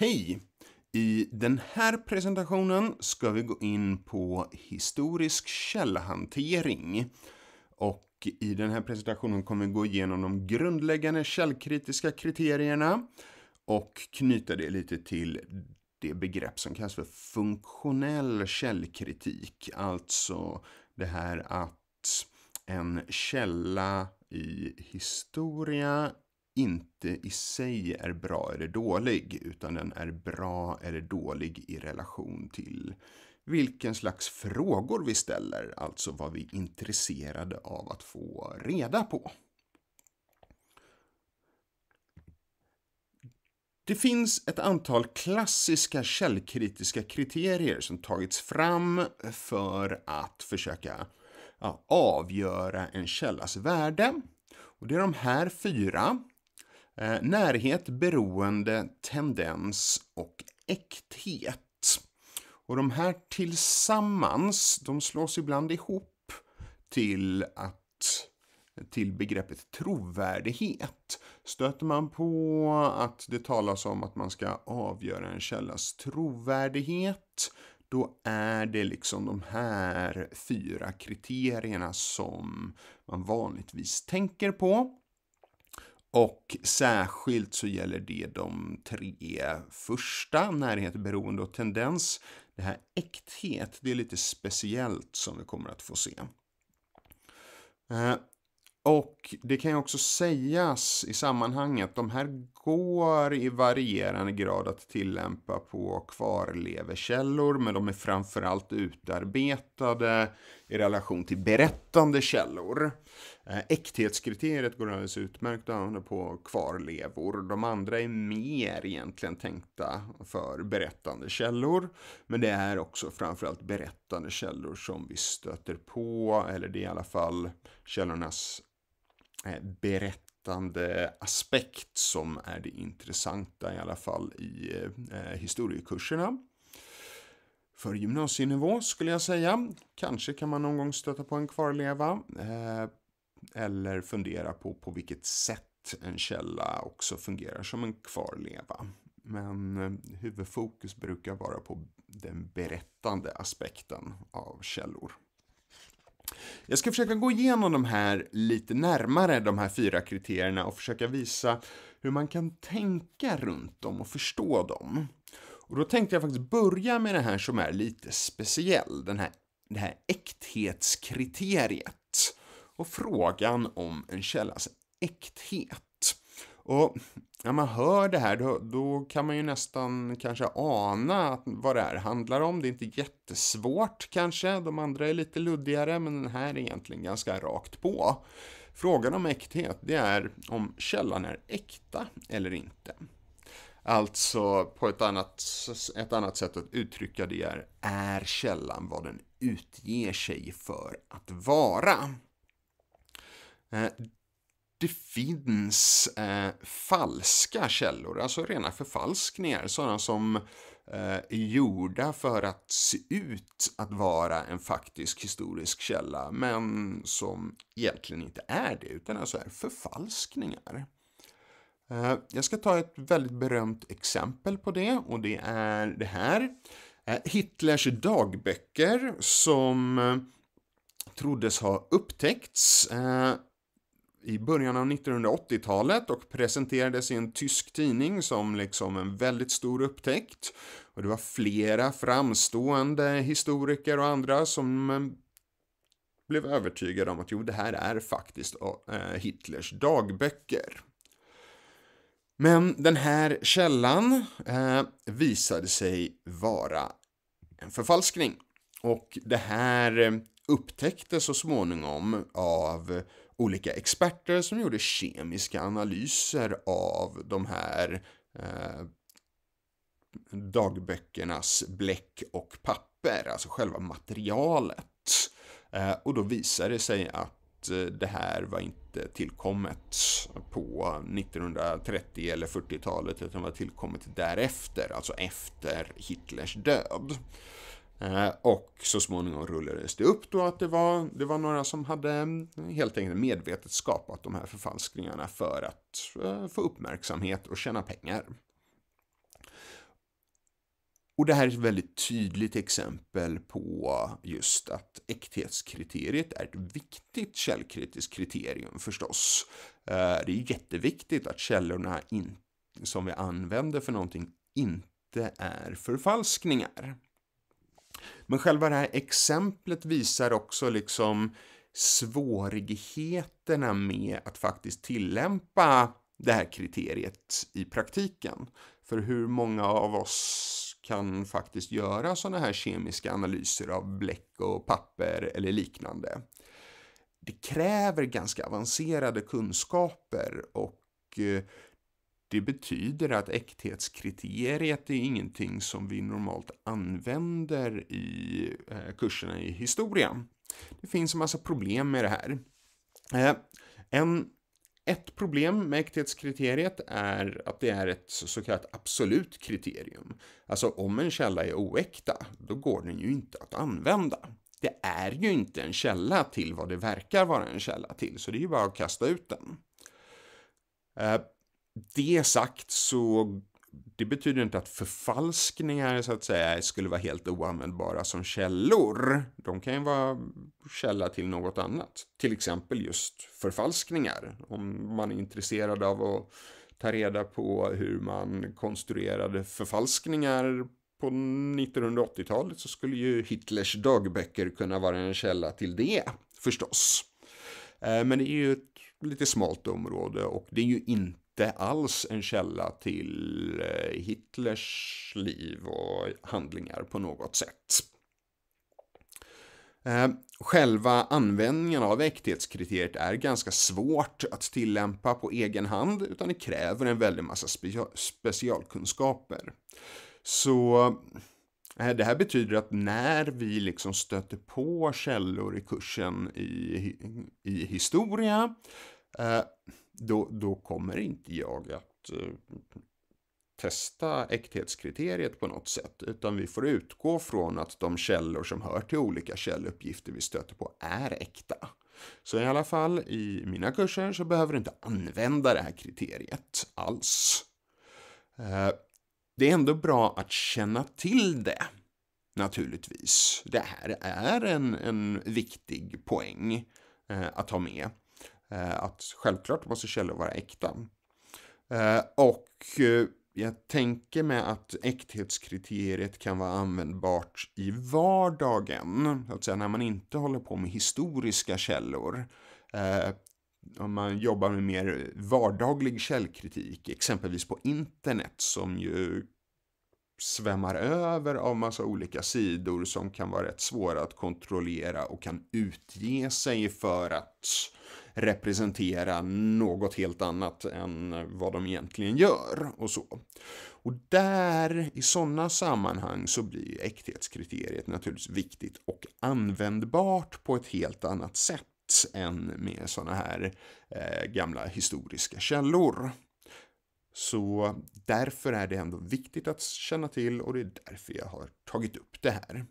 Hej! I den här presentationen ska vi gå in på historisk källhantering. Och i den här presentationen kommer vi gå igenom de grundläggande källkritiska kriterierna och knyta det lite till det begrepp som kallas för funktionell källkritik. Alltså det här att en källa i historia inte i sig är bra eller dålig, utan den är bra eller dålig i relation till vilken slags frågor vi ställer, alltså vad vi är intresserade av att få reda på. Det finns ett antal klassiska källkritiska kriterier som tagits fram för att försöka ja, avgöra en källas värde. Och det är de här fyra Eh, närhet, beroende, tendens och äkthet. Och de här tillsammans, de slås ibland ihop till, att, till begreppet trovärdighet. Stöter man på att det talas om att man ska avgöra en källas trovärdighet, då är det liksom de här fyra kriterierna som man vanligtvis tänker på. Och särskilt så gäller det de tre första, närhet, beroende och tendens. Det här äkthet, det är lite speciellt som vi kommer att få se. Eh, och det kan ju också sägas i sammanhanget, de här går i varierande grad att tillämpa på kvarlevekällor, men de är framförallt utarbetade i relation till berättande källor. Eh, Äkthetskriteriet går alldeles utmärkt att använda på kvarlevor. De andra är mer egentligen tänkta för berättande källor, men det är också framförallt berättande källor som vi stöter på, eller det är i alla fall källornas eh, berättande berättande aspekt som är det intressanta i alla fall i eh, historiekurserna. För gymnasienivå skulle jag säga. Kanske kan man någon gång stöta på en kvarleva. Eh, eller fundera på på vilket sätt en källa också fungerar som en kvarleva. Men eh, huvudfokus brukar vara på den berättande aspekten av källor. Jag ska försöka gå igenom de här lite närmare, de här fyra kriterierna och försöka visa hur man kan tänka runt dem och förstå dem. Och då tänkte jag faktiskt börja med det här som är lite speciell, den här, det här äkthetskriteriet och frågan om en källas äkthet. Och när man hör det här då, då kan man ju nästan kanske ana vad det här handlar om. Det är inte jättesvårt kanske, de andra är lite luddigare men den här är egentligen ganska rakt på. Frågan om äkthet det är om källan är äkta eller inte. Alltså på ett annat, ett annat sätt att uttrycka det är, är källan vad den utger sig för att vara? Eh, det finns eh, falska källor, alltså rena förfalskningar, sådana som eh, är gjorda för att se ut att vara en faktisk historisk källa, men som egentligen inte är det, utan alltså är förfalskningar. Eh, jag ska ta ett väldigt berömt exempel på det, och det är det här. Eh, Hitlers dagböcker som troddes ha upptäckts i början av 1980-talet och presenterades i en tysk tidning som liksom en väldigt stor upptäckt. Och det var flera framstående historiker och andra som mm, blev övertygade om att jo, det här är faktiskt eh, Hitlers dagböcker. Men den här källan eh, visade sig vara en förfalskning. Och det här eh, upptäcktes så småningom av olika experter som gjorde kemiska analyser av de här eh, dagböckernas bläck och papper, alltså själva materialet. Eh, och då visade det sig att eh, det här var inte tillkommet på 1930 eller 40-talet utan var tillkommet därefter, alltså efter Hitlers död. Eh, och så småningom rullades det upp då att det var, det var några som hade eh, helt enkelt medvetet skapat de här förfalskningarna för att eh, få uppmärksamhet och tjäna pengar. Och det här är ett väldigt tydligt exempel på just att äkthetskriteriet är ett viktigt källkritiskt kriterium förstås. Det är jätteviktigt att källorna in, som vi använder för någonting inte är förfalskningar. Men själva det här exemplet visar också liksom svårigheterna med att faktiskt tillämpa det här kriteriet i praktiken. För hur många av oss kan faktiskt göra sådana här kemiska analyser av bläck och papper eller liknande. Det kräver ganska avancerade kunskaper och eh, det betyder att äkthetskriteriet är ingenting som vi normalt använder i eh, kurserna i historia. Det finns en massa problem med det här. Eh, en, ett problem med äkthetskriteriet är att det är ett så kallat absolut kriterium. Alltså om en källa är oäkta, då går den ju inte att använda. Det är ju inte en källa till vad det verkar vara en källa till, så det är ju bara att kasta ut den. Eh, det sagt så det betyder inte att förfalskningar så att säga skulle vara helt oanvändbara som källor. De kan ju vara källa till något annat, till exempel just förfalskningar. Om man är intresserad av att ta reda på hur man konstruerade förfalskningar på 1980-talet så skulle ju Hitlers dagböcker kunna vara en källa till det, förstås. Eh, men det är ju ett lite smalt område och det är ju inte inte alls en källa till eh, Hitlers liv och handlingar på något sätt. Eh, själva användningen av äkthetskriteriet är ganska svårt att tillämpa på egen hand utan det kräver en väldig massa specialkunskaper. Så eh, det här betyder att när vi liksom stöter på källor i kursen i, i historia då, då kommer inte jag att eh, testa äkthetskriteriet på något sätt, utan vi får utgå från att de källor som hör till olika källuppgifter vi stöter på är äkta. Så i alla fall i mina kurser så behöver du inte använda det här kriteriet alls. Eh, det är ändå bra att känna till det, naturligtvis. Det här är en, en viktig poäng eh, att ha med. Eh, att självklart måste källor vara äkta. Eh, och eh, jag tänker mig att äkthetskriteriet kan vara användbart i vardagen. Att säga när man inte håller på med historiska källor. om man jobbar med mer vardaglig källkritik, exempelvis på internet som ju svämmar över av massa olika sidor som kan vara rätt svåra att kontrollera och kan utge sig för att representera något helt annat än vad de egentligen gör och så. Och där, i sådana sammanhang, så blir äkthetskriteriet naturligtvis viktigt och användbart på ett helt annat sätt än med sådana här eh, gamla historiska källor. Så därför är det ändå viktigt att känna till och det är därför jag har tagit upp det här.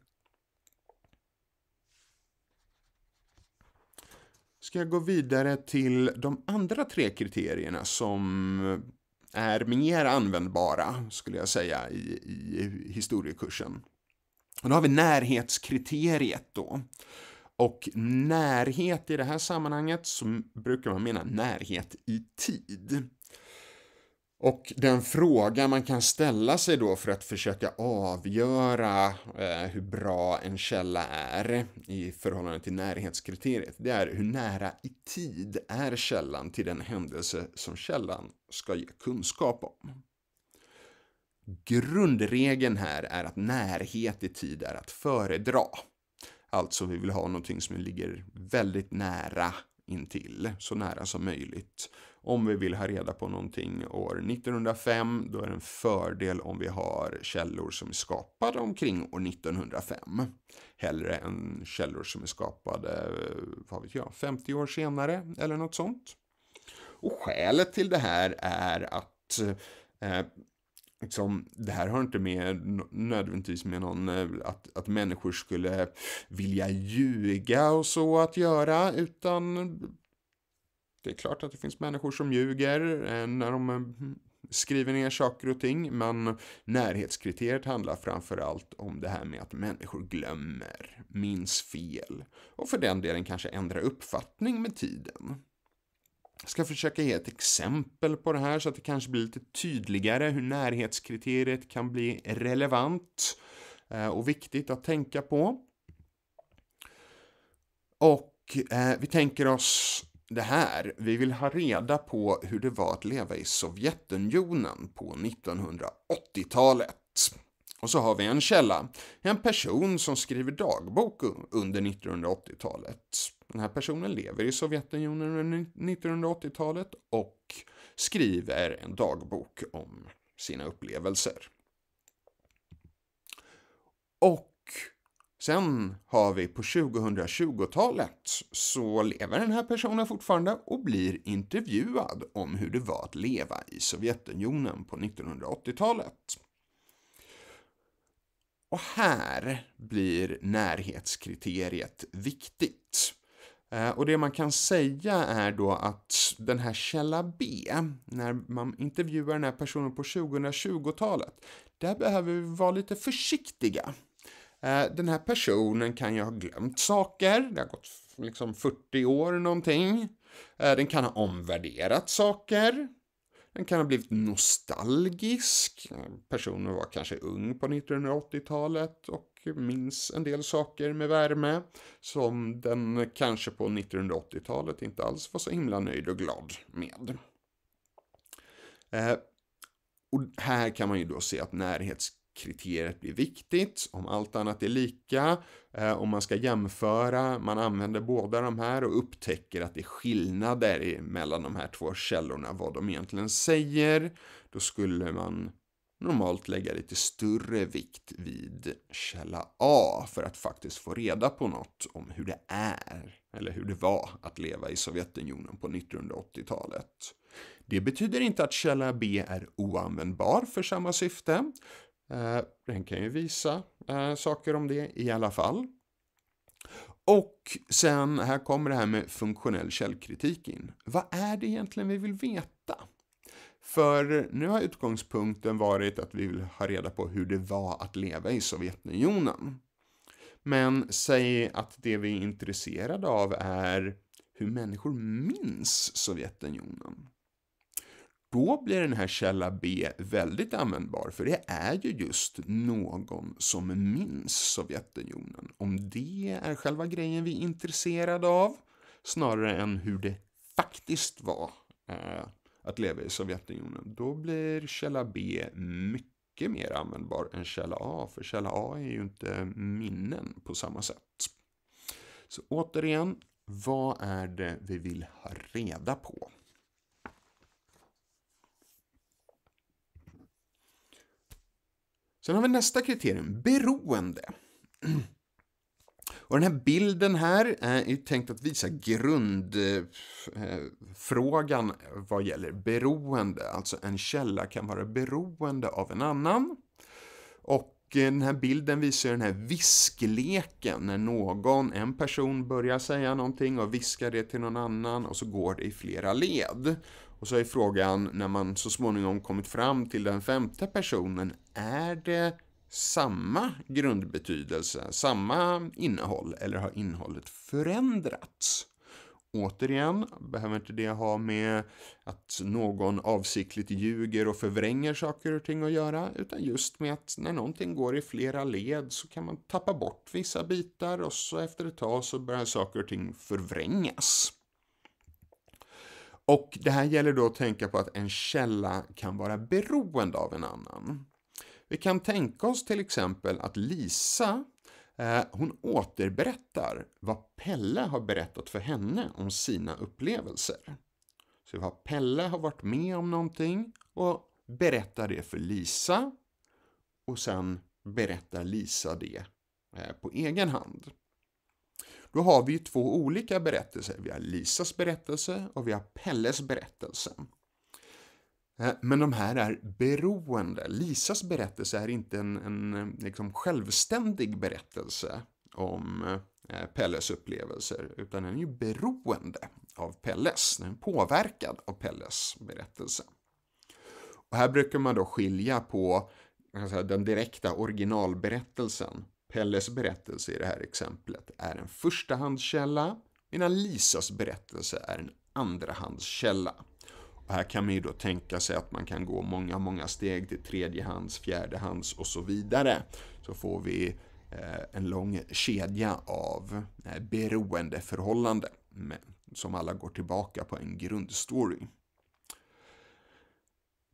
ska jag gå vidare till de andra tre kriterierna som är mer användbara, skulle jag säga, i, i historiekursen. Och då har vi närhetskriteriet då. Och närhet i det här sammanhanget så brukar man mena närhet i tid. Och den fråga man kan ställa sig då för att försöka avgöra eh, hur bra en källa är i förhållande till närhetskriteriet, det är hur nära i tid är källan till den händelse som källan ska ge kunskap om. Grundregeln här är att närhet i tid är att föredra. Alltså vi vill ha någonting som ligger väldigt nära intill, så nära som möjligt om vi vill ha reda på någonting år 1905, då är det en fördel om vi har källor som är skapade omkring år 1905. Hellre än källor som är skapade, eh, vad vet jag, 50 år senare eller något sånt. Och skälet till det här är att eh, liksom, det här har inte med nödvändigtvis med någon eh, att, att människor skulle vilja ljuga och så att göra utan det är klart att det finns människor som ljuger eh, när de eh, skriver ner saker och ting, men närhetskriteriet handlar framförallt om det här med att människor glömmer, minns fel och för den delen kanske ändrar uppfattning med tiden. Jag ska försöka ge ett exempel på det här så att det kanske blir lite tydligare hur närhetskriteriet kan bli relevant eh, och viktigt att tänka på. Och vi tänker oss det här, vi vill ha reda på hur det var att leva i Sovjetunionen på 1980-talet. Och så har vi en källa, en person som skriver dagbok under 1980-talet. Den här personen lever i Sovjetunionen under 1980-talet och skriver en dagbok om sina upplevelser. Och Sen har vi på 2020-talet så lever den här personen fortfarande och blir intervjuad om hur det var att leva i Sovjetunionen på 1980-talet. Och här blir närhetskriteriet viktigt. Eh, och det man kan säga är då att den här källa B, när man intervjuar den här personen på 2020-talet, där behöver vi vara lite försiktiga Eh, den här personen kan ju ha glömt saker. Det har gått liksom 40 år någonting. Eh, den kan ha omvärderat saker. Den kan ha blivit nostalgisk. Eh, personen var kanske ung på 1980-talet och minns en del saker med värme som den kanske på 1980-talet inte alls var så himla nöjd och glad med. Och här kan man ju då se att närhets kriteriet blir viktigt, om allt annat är lika, eh, om man ska jämföra, man använder båda de här och upptäcker att det är skillnader mellan de här två källorna, vad de egentligen säger, då skulle man normalt lägga lite större vikt vid källa A för att faktiskt få reda på något om hur det är, eller hur det var att leva i Sovjetunionen på 1980-talet. Det betyder inte att källa B är oanvändbar för samma syfte, Eh, den kan ju visa eh, saker om det i alla fall. Och sen, här kommer det här med funktionell källkritik in. Vad är det egentligen vi vill veta? För nu har utgångspunkten varit att vi vill ha reda på hur det var att leva i Sovjetunionen. Men säg att det vi är intresserade av är hur människor minns Sovjetunionen då blir den här källa B väldigt användbar, för det är ju just någon som minns Sovjetunionen. Om det är själva grejen vi är intresserade av, snarare än hur det faktiskt var eh, att leva i Sovjetunionen, då blir källa B mycket mer användbar än källa A, för källa A är ju inte minnen på samma sätt. Så återigen, vad är det vi vill ha reda på? Sen har vi nästa kriterium, beroende. Och den här bilden här eh, är tänkt att visa grundfrågan eh, vad gäller beroende. Alltså en källa kan vara beroende av en annan. Och eh, den här bilden visar den här viskleken när någon, en person börjar säga någonting och viskar det till någon annan och så går det i flera led. Och så är frågan, när man så småningom kommit fram till den femte personen, är det samma grundbetydelse, samma innehåll eller har innehållet förändrats? Återigen, behöver inte det ha med att någon avsiktligt ljuger och förvränger saker och ting att göra, utan just med att när någonting går i flera led så kan man tappa bort vissa bitar och så efter ett tag så börjar saker och ting förvrängas. Och det här gäller då att tänka på att en källa kan vara beroende av en annan. Vi kan tänka oss till exempel att Lisa eh, hon återberättar vad Pelle har berättat för henne om sina upplevelser. Så vad Pelle har varit med om någonting och berättar det för Lisa och sen berättar Lisa det eh, på egen hand. Då har vi ju två olika berättelser. Vi har Lisas berättelse och vi har Pelles berättelse. Eh, men de här är beroende. Lisas berättelse är inte en, en liksom självständig berättelse om eh, Pelles upplevelser, utan den är ju beroende av Pelles. Den är påverkad av Pelles berättelse. Och här brukar man då skilja på den direkta originalberättelsen Pelles berättelse i det här exemplet är en förstahandskälla medan Lisas berättelse är en andrahandskälla. Och här kan man ju då tänka sig att man kan gå många, många steg till tredjehands, fjärdehands och så vidare. Så får vi eh, en lång kedja av eh, beroendeförhållanden som alla går tillbaka på en grundstory.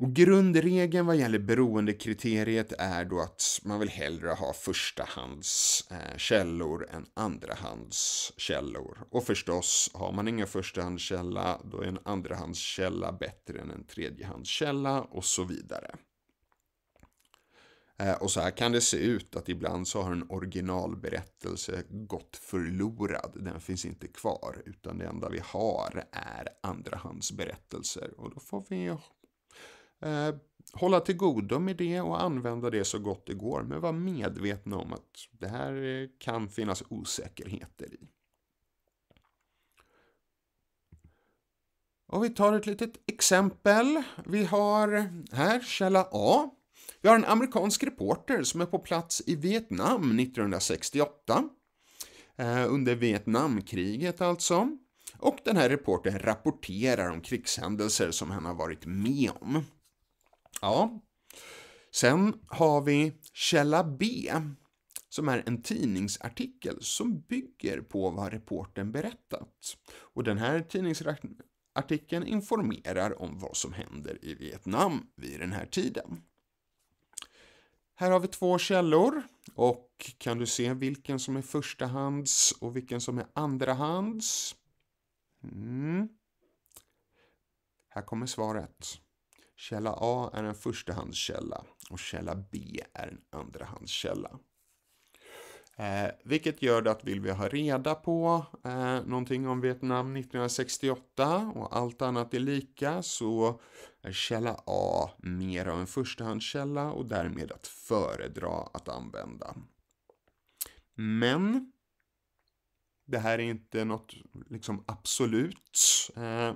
Och grundregeln vad gäller beroendekriteriet är då att man vill hellre ha förstahandskällor eh, än andrahandskällor. Och förstås, har man ingen förstahandskälla då är en andrahandskälla bättre än en tredjehandskälla och så vidare. Eh, och så här kan det se ut att ibland så har en originalberättelse gått förlorad. Den finns inte kvar utan det enda vi har är andrahandsberättelser och då får vi Eh, hålla till godo med det och använda det så gott det går, men vara medvetna om att det här eh, kan finnas osäkerheter i. Och vi tar ett litet exempel. Vi har här källa A. Vi har en amerikansk reporter som är på plats i Vietnam 1968. Eh, under Vietnamkriget alltså. Och den här reportern rapporterar om krigshändelser som han har varit med om. Ja. Sen har vi Källa B som är en tidningsartikel som bygger på vad reporten berättat. Och den här tidningsartikeln informerar om vad som händer i Vietnam vid den här tiden. Här har vi två källor och kan du se vilken som är förstahands och vilken som är andrahands? Mm. Här kommer svaret. Källa A är en förstahandskälla och källa B är en andrahandskälla. Eh, vilket gör att vill vi ha reda på eh, någonting om Vietnam 1968 och allt annat är lika så är källa A mer av en förstahandskälla och därmed att föredra att använda. Men det här är inte något liksom absolut. Eh,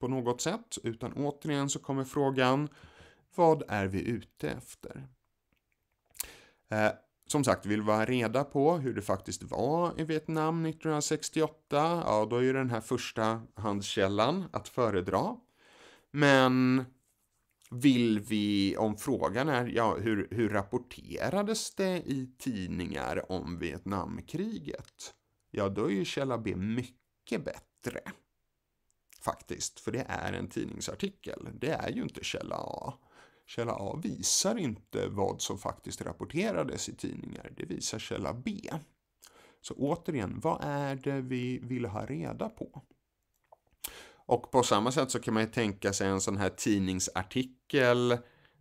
på något sätt, utan återigen så kommer frågan vad är vi ute efter? Eh, som sagt, vill vi ha reda på hur det faktiskt var i Vietnam 1968, ja då är ju den här första handskällan att föredra. Men vill vi, om frågan är, ja, hur, hur rapporterades det i tidningar om Vietnamkriget? Ja, då är ju källa B mycket bättre. Faktiskt, för det är en tidningsartikel. Det är ju inte källa A. Källa A visar inte vad som faktiskt rapporterades i tidningar. Det visar källa B. Så återigen, vad är det vi vill ha reda på? Och på samma sätt så kan man ju tänka sig en sån här tidningsartikel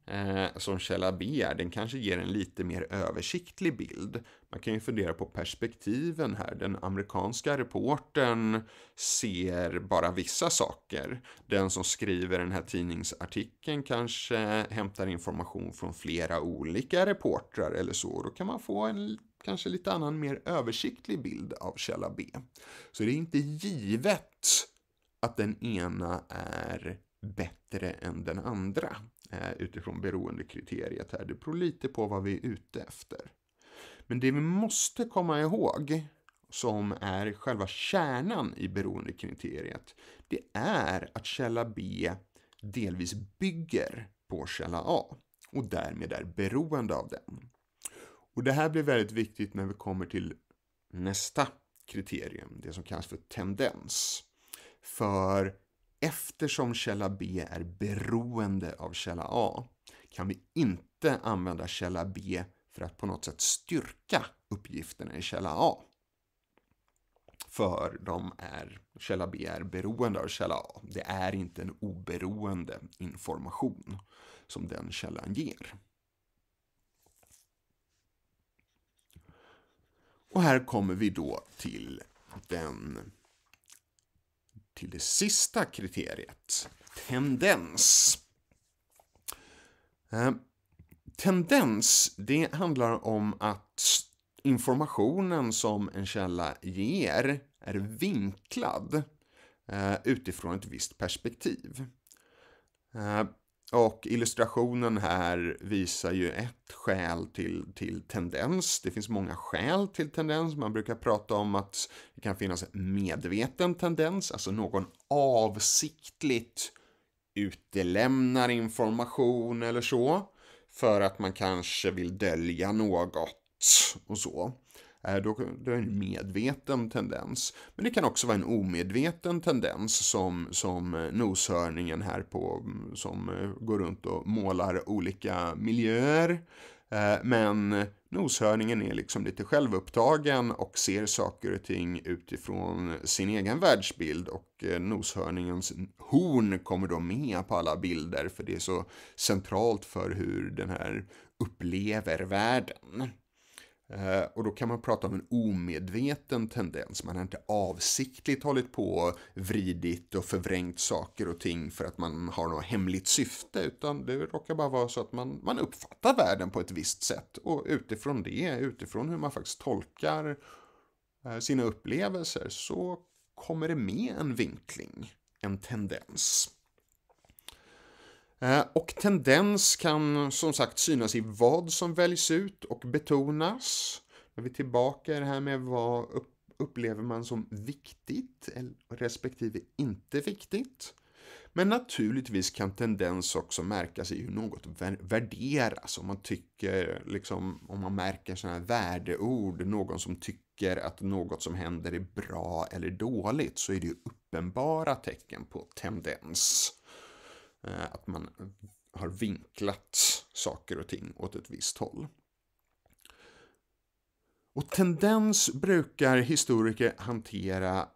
eh, som källa B är, den kanske ger en lite mer översiktlig bild. Man kan ju fundera på perspektiven här. Den amerikanska reportern ser bara vissa saker. Den som skriver den här tidningsartikeln kanske hämtar information från flera olika reportrar eller så. Då kan man få en kanske lite annan, mer översiktlig bild av källa B. Så det är inte givet att den ena är bättre än den andra. Eh, utifrån beroendekriteriet här. Det beror lite på vad vi är ute efter. Men det vi måste komma ihåg som är själva kärnan i beroendekriteriet, det är att källa B delvis bygger på källa A och därmed är beroende av den. Och det här blir väldigt viktigt när vi kommer till nästa kriterium, det som kallas för tendens. För Eftersom källa B är beroende av källa A kan vi inte använda källa B för att på något sätt styrka uppgifterna i källa A. För de är, källa B är beroende av källa A. Det är inte en oberoende information som den källan ger. Och här kommer vi då till den till det sista kriteriet, tendens. Eh, tendens, det handlar om att informationen som en källa ger är vinklad eh, utifrån ett visst perspektiv. Eh, och illustrationen här visar ju ett skäl till, till tendens. Det finns många skäl till tendens. Man brukar prata om att det kan finnas medveten tendens, alltså någon avsiktligt utelämnar information eller så. För att man kanske vill dölja något och så. Eh, då, det är en medveten tendens. Men det kan också vara en omedveten tendens som, som eh, noshörningen här på, mm, som eh, går runt och målar olika miljöer. Men noshörningen är liksom lite självupptagen och ser saker och ting utifrån sin egen världsbild och noshörningens horn kommer då med på alla bilder för det är så centralt för hur den här upplever världen. Eh, och då kan man prata om en omedveten tendens. Man har inte avsiktligt hållit på och vridit och förvrängt saker och ting för att man har något hemligt syfte. Utan det råkar bara vara så att man, man uppfattar världen på ett visst sätt. Och utifrån det, utifrån hur man faktiskt tolkar eh, sina upplevelser så kommer det med en vinkling, en tendens. Eh, och tendens kan som sagt synas i vad som väljs ut och betonas. När vi är tillbaka i det här med vad upplever man som viktigt respektive inte viktigt. Men naturligtvis kan tendens också märkas i hur något värderas. Om man tycker, liksom, om man märker sådana här värdeord, någon som tycker att något som händer är bra eller dåligt, så är det ju uppenbara tecken på tendens. Eh, att man har vinklat saker och ting åt ett visst håll. Och tendens brukar historiker hantera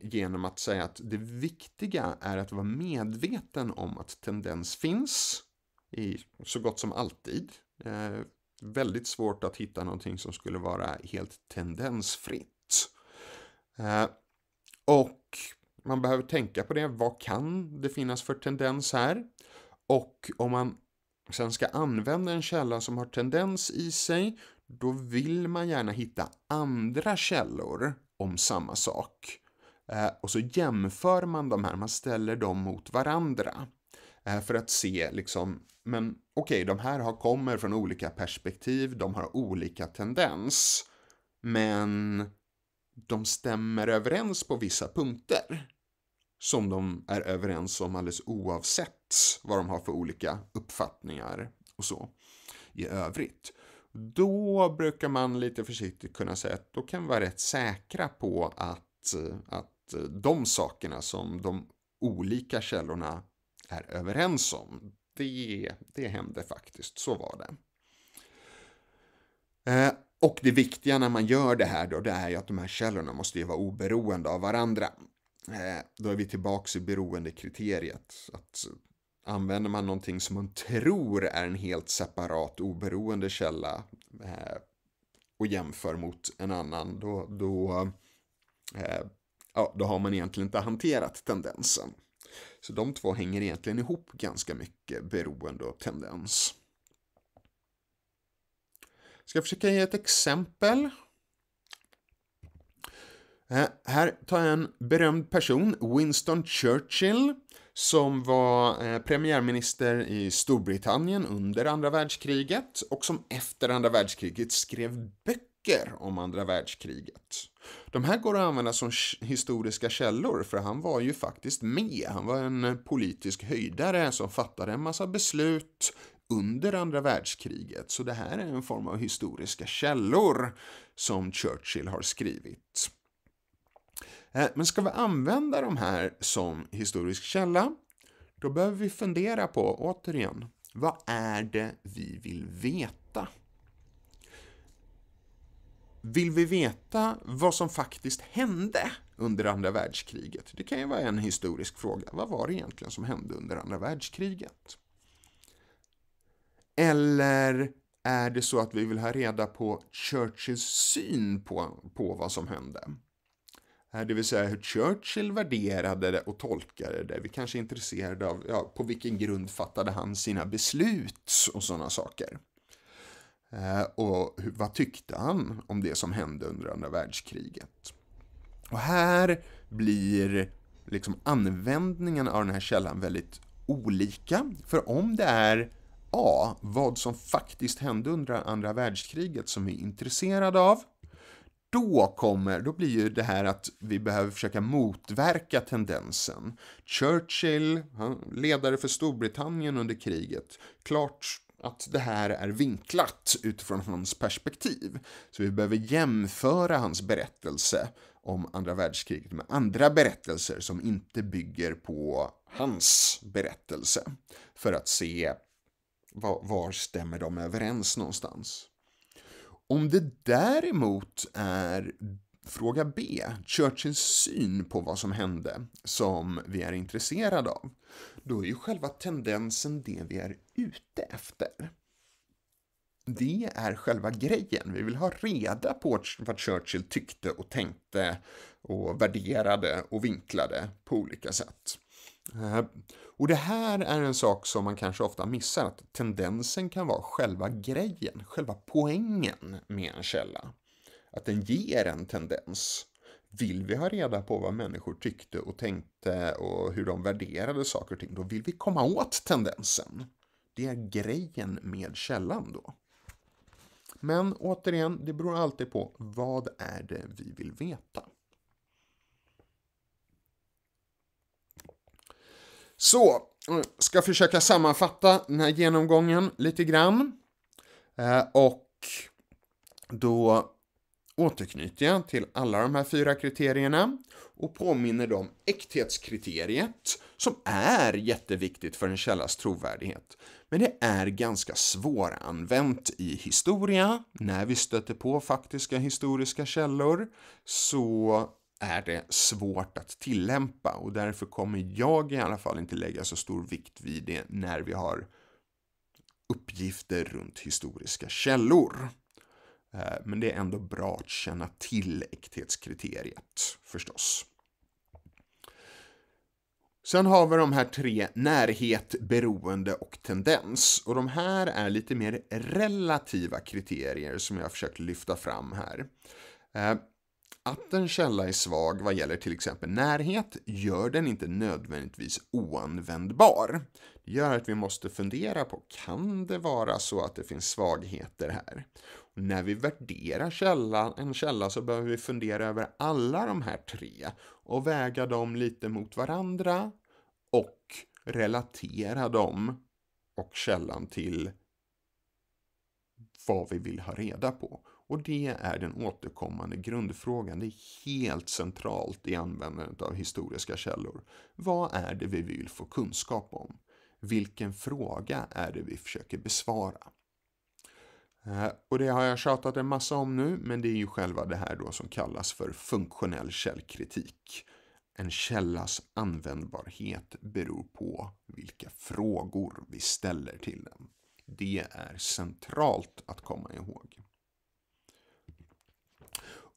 genom att säga att det viktiga är att vara medveten om att tendens finns i så gott som alltid. Eh, väldigt svårt att hitta någonting som skulle vara helt tendensfritt. Eh, och man behöver tänka på det. Vad kan det finnas för tendens här? Och om man sen ska använda en källa som har tendens i sig, då vill man gärna hitta andra källor om samma sak. Eh, och så jämför man de här, man ställer dem mot varandra. Eh, för att se liksom, men okej, okay, de här har, kommer från olika perspektiv, de har olika tendens. Men de stämmer överens på vissa punkter som de är överens om alldeles oavsett vad de har för olika uppfattningar och så i övrigt. Då brukar man lite försiktigt kunna säga att då kan vi vara rätt säkra på att, att de sakerna som de olika källorna är överens om, det, det hände faktiskt, så var det. Eh, och det viktiga när man gör det här då, det är ju att de här källorna måste ju vara oberoende av varandra. Eh, då är vi tillbaka i beroendekriteriet. Att använder man någonting som man tror är en helt separat oberoende källa eh, och jämför mot en annan, då, då, eh, ja, då har man egentligen inte hanterat tendensen. Så de två hänger egentligen ihop ganska mycket, beroende och tendens. Ska jag försöka ge ett exempel Eh, här tar jag en berömd person, Winston Churchill, som var eh, premiärminister i Storbritannien under andra världskriget och som efter andra världskriget skrev böcker om andra världskriget. De här går att använda som historiska källor för han var ju faktiskt med. Han var en eh, politisk höjdare som fattade en massa beslut under andra världskriget. Så det här är en form av historiska källor som Churchill har skrivit. Eh, men ska vi använda de här som historisk källa, då behöver vi fundera på, återigen, vad är det vi vill veta? Vill vi veta vad som faktiskt hände under andra världskriget? Det kan ju vara en historisk fråga. Vad var det egentligen som hände under andra världskriget? Eller är det så att vi vill ha reda på Churchills syn på, på vad som hände? Eh, det vill säga hur Churchill värderade det och tolkade det. Vi kanske är intresserade av ja, på vilken grund fattade han sina beslut och sådana saker. Eh, och vad tyckte han om det som hände under andra världskriget? Och här blir liksom användningen av den här källan väldigt olika. För om det är A, vad som faktiskt hände under andra världskriget som vi är intresserade av, då kommer, då blir ju det här att vi behöver försöka motverka tendensen. Churchill, ledare för Storbritannien under kriget, klart att det här är vinklat utifrån hans perspektiv. Så vi behöver jämföra hans berättelse om andra världskriget med andra berättelser som inte bygger på hans berättelse. För att se var, var stämmer de överens någonstans. Om det däremot är fråga B, Churchills syn på vad som hände, som vi är intresserade av, då är ju själva tendensen det vi är ute efter. Det är själva grejen. Vi vill ha reda på vad Churchill tyckte och tänkte och värderade och vinklade på olika sätt. Eh, och det här är en sak som man kanske ofta missar, att tendensen kan vara själva grejen, själva poängen med en källa. Att den ger en tendens. Vill vi ha reda på vad människor tyckte och tänkte och hur de värderade saker och ting, då vill vi komma åt tendensen. Det är grejen med källan då. Men återigen, det beror alltid på vad är det vi vill veta. Så, mm, ska försöka sammanfatta den här genomgången lite grann. Eh, och då återknyter jag till alla de här fyra kriterierna och påminner om äkthetskriteriet som är jätteviktigt för en källas trovärdighet. Men det är ganska svåranvänt i historia. När vi stöter på faktiska historiska källor så är det svårt att tillämpa och därför kommer jag i alla fall inte lägga så stor vikt vid det när vi har uppgifter runt historiska källor. Eh, men det är ändå bra att känna till äkthetskriteriet förstås. Sen har vi de här tre, närhet, beroende och tendens. Och de här är lite mer relativa kriterier som jag har försökt lyfta fram här. Eh, att en källa är svag vad gäller till exempel närhet gör den inte nödvändigtvis oanvändbar. Det gör att vi måste fundera på, kan det vara så att det finns svagheter här? Och när vi värderar källa, en källa så behöver vi fundera över alla de här tre och väga dem lite mot varandra och relatera dem och källan till vad vi vill ha reda på. Och det är den återkommande grundfrågan. Det är helt centralt i användandet av historiska källor. Vad är det vi vill få kunskap om? Vilken fråga är det vi försöker besvara? Eh, och det har jag tjatat en massa om nu, men det är ju själva det här då som kallas för funktionell källkritik. En källas användbarhet beror på vilka frågor vi ställer till den. Det är centralt att komma ihåg.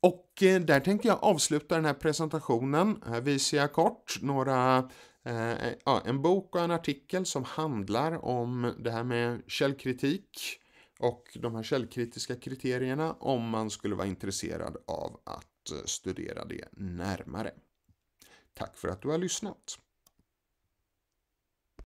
Och eh, där tänkte jag avsluta den här presentationen. Här eh, visar jag kort några, eh, en bok och en artikel som handlar om det här med källkritik och de här källkritiska kriterierna om man skulle vara intresserad av att eh, studera det närmare. Tack för att du har lyssnat.